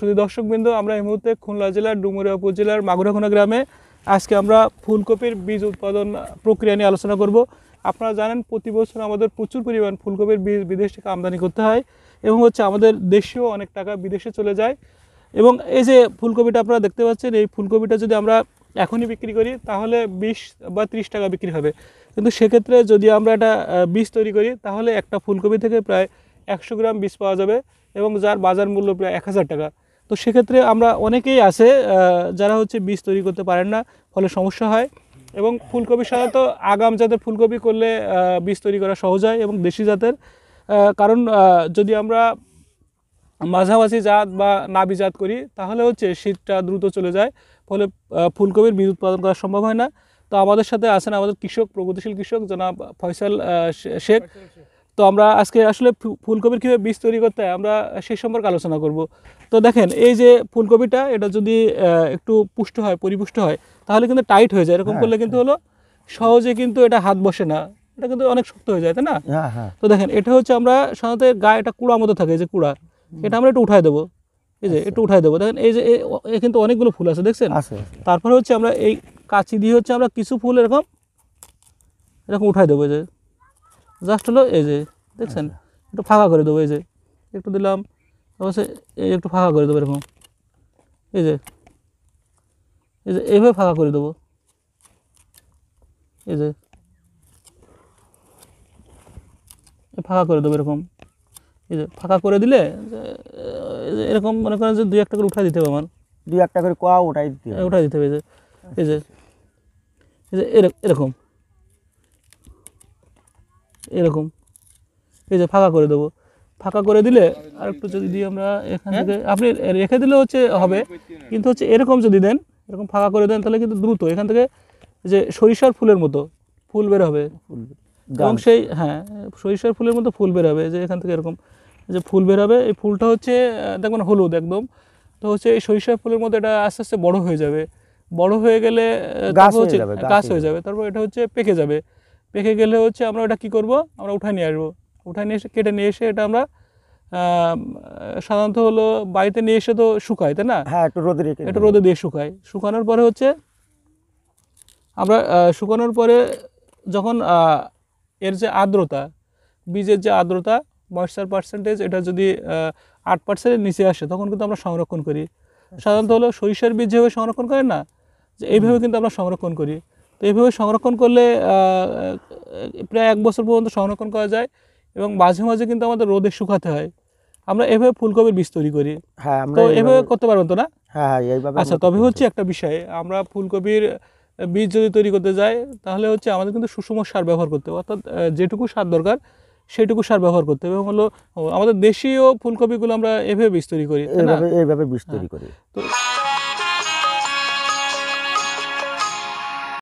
শুধু বিন্দু আমরা এই মুহূর্তে খুলনা জেলার ডুমুরিয়া উপজেলার মাগুরাখোনা গ্রামে আজকে আমরা ফুলকপির বীজ উৎপাদন প্রক্রিয়া নিয়ে আলোচনা করব আপনারা জানেন প্রতি বছর আমাদের প্রচুর পরিমাণ ফুলকপির বীজ বিদেশ থেকে আমদানি করতে হয় এবং হচ্ছে আমাদের দেশেও অনেক টাকা বিদেশে চলে যায় এবং এই যে ফুলকপিটা আপনারা দেখতে পাচ্ছেন এই ফুলকপিটা যদি আমরা এখনই বিক্রি করি তাহলে বিশ বা ৩০ টাকা বিক্রি হবে কিন্তু সেক্ষেত্রে যদি আমরা এটা বীজ তৈরি করি তাহলে একটা ফুলকপি থেকে প্রায় একশো গ্রাম বীজ পাওয়া যাবে এবং যার বাজার মূল্য প্রায় এক হাজার টাকা তো সেক্ষেত্রে আমরা অনেকেই আছে যারা হচ্ছে বীজ তৈরি করতে পারেন না ফলে সমস্যা হয় এবং ফুলকপি সাধারণত আগাম জাতের ফুলকপি করলে বীজ তৈরি করা সহজ হয় এবং দেশি জাতের কারণ যদি আমরা মাঝামাঝি জাত বা নাবি জাত করি তাহলে হচ্ছে শীতটা দ্রুত চলে যায় ফলে ফুলকপির বীজ উৎপাদন করা সম্ভব হয় না তো আমাদের সাথে আছেন আমাদের কৃষক প্রগতিশীল কৃষক জনাব ফয়সাল শেখ তো আমরা আজকে আসলে ফুলকপির কীভাবে বীজ তৈরি করতে হয় আমরা সেই সম্পর্কে আলোচনা করব তো দেখেন এই যে ফুলকপিটা এটা যদি একটু পুষ্ট হয় পরিপুষ্ট হয় তাহলে কিন্তু টাইট হয়ে যায় এরকম হ্যাঁ, করলে কিন্তু হ্যাঁ। হলো সহজে কিন্তু এটা হাত বসে না এটা কিন্তু অনেক শক্ত হয়ে যায় তাই না হ্যাঁ, তো দেখেন এটা হচ্ছে আমরা সাধারণত গায়ে এটা কুড়া মতো থাকে যে কুড়া এটা আমরা একটু উঠাই দেবো এই যে একটু আচ্ছা। উঠাই দেবো দেখেন এই যে কিন্তু অনেকগুলো ফুল আছে দেখছেন তারপরে হচ্ছে আমরা এই কাঁচি দিয়ে হচ্ছে আমরা কিছু ফুল এরকম এরকম উঠাই দেবো যে জাস্ট হলো এই যে দেখছেন আচ্ছা। একটু ফাঁকা করে দেবো এই যে একটু দিলাম অবশ্যই এই একটু ফাঁকা করে দেবো এরকম এই যে এই যে এইভাবে ফাঁকা করে দেবো এই যে ফাঁকা করে দেবো এরকম এই যে ফাঁকা করে দিলে এরকম মনে করেন যে দুই একটা করে উঠাই দিতে হবে আমার দুই একটা করে কোয়া উঠাই দিতে হবে উঠাই দিতে হবে এই যে এই যে এই যে এরকম এরকম এই যে ফাঁকা করে দেবো ফাঁকা করে দিলে আর একটু যদি আমরা এখান হ্যাঁ? থেকে আপনি রেখে দিলে হচ্ছে হবে কিন্তু হচ্ছে এরকম যদি দেন এরকম ফাঁকা করে দেন তাহলে কিন্তু দ্রুত এখান থেকে যে সরিষার ফুলের মতো ফুল বের হবে এবং সেই হ্যাঁ সরিষার ফুলের মতো ফুল বের হবে যে এখান থেকে এরকম যে ফুল বের হবে এই ফুলটা হচ্ছে দেখবেন হলুদ একদম তো হচ্ছে এই সরিষার ফুলের মতো এটা আস্তে আস্তে বড় হয়ে যাবে বড় হয়ে গেলে গাছ হচ্ছে গাছ হয়ে যাবে তারপর এটা হচ্ছে পেকে যাবে পেকে গেলে হচ্ছে আমরা ওটা কি করব আমরা উঠায় নিয়ে আসবো উঠায় নিয়ে এসে কেটে নিয়ে এসে এটা আমরা সাধারণত হলো বাড়িতে নিয়ে এসে তো শুকায় তাই না হ্যাঁ একটু রোদে রেখে একটু রোদে দিয়ে শুকায় শুকানোর পরে হচ্ছে আমরা শুকানোর পরে যখন এর যে আর্দ্রতা বীজের যে আর্দ্রতা ময়েশ্চার পার্সেন্টেজ এটা যদি আট পার্সেন্টের নিচে আসে তখন কিন্তু আমরা সংরক্ষণ করি সাধারণত হলো সরিষার বীজ যেভাবে সংরক্ষণ করে না যে এইভাবে কিন্তু আমরা সংরক্ষণ করি তো এইভাবে সংরক্ষণ করলে প্রায় এক বছর পর্যন্ত সংরক্ষণ করা যায় এবং মাঝে মাঝে কিন্তু আমাদের রোদে শুকাতে হয় আমরা এভাবে ফুলকপির বীজ তৈরি করি হ্যাঁ তো এভাবে করতে পারবেন তো না হ্যাঁ, হ্যাঁ আচ্ছা তবে হচ্ছে একটা বিষয় আমরা ফুলকপির বীজ যদি তৈরি করতে যাই তাহলে হচ্ছে আমাদের কিন্তু সুষম সার ব্যবহার করতে হবে অর্থাৎ যেটুকু সার দরকার সেটুকু সার ব্যবহার করতে হবে হলো আমাদের দেশীয় ফুলকপিগুলো আমরা এভাবে বীজ তৈরি করি এভাবে বীজ তৈরি হ্যাঁ। করি তো